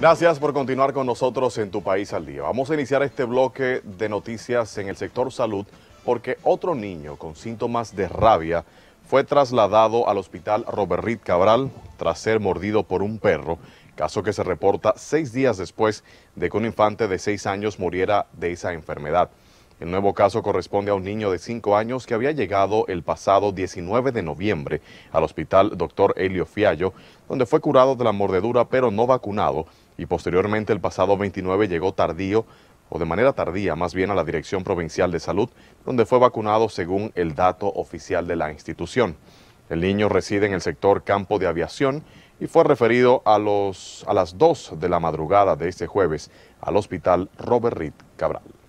Gracias por continuar con nosotros en Tu País al Día. Vamos a iniciar este bloque de noticias en el sector salud porque otro niño con síntomas de rabia fue trasladado al hospital Robert Reed Cabral tras ser mordido por un perro, caso que se reporta seis días después de que un infante de seis años muriera de esa enfermedad. El nuevo caso corresponde a un niño de cinco años que había llegado el pasado 19 de noviembre al hospital Dr. Elio Fiallo, donde fue curado de la mordedura pero no vacunado y posteriormente el pasado 29 llegó tardío o de manera tardía más bien a la Dirección Provincial de Salud, donde fue vacunado según el dato oficial de la institución. El niño reside en el sector campo de aviación y fue referido a, los, a las 2 de la madrugada de este jueves al hospital Robert Reed Cabral.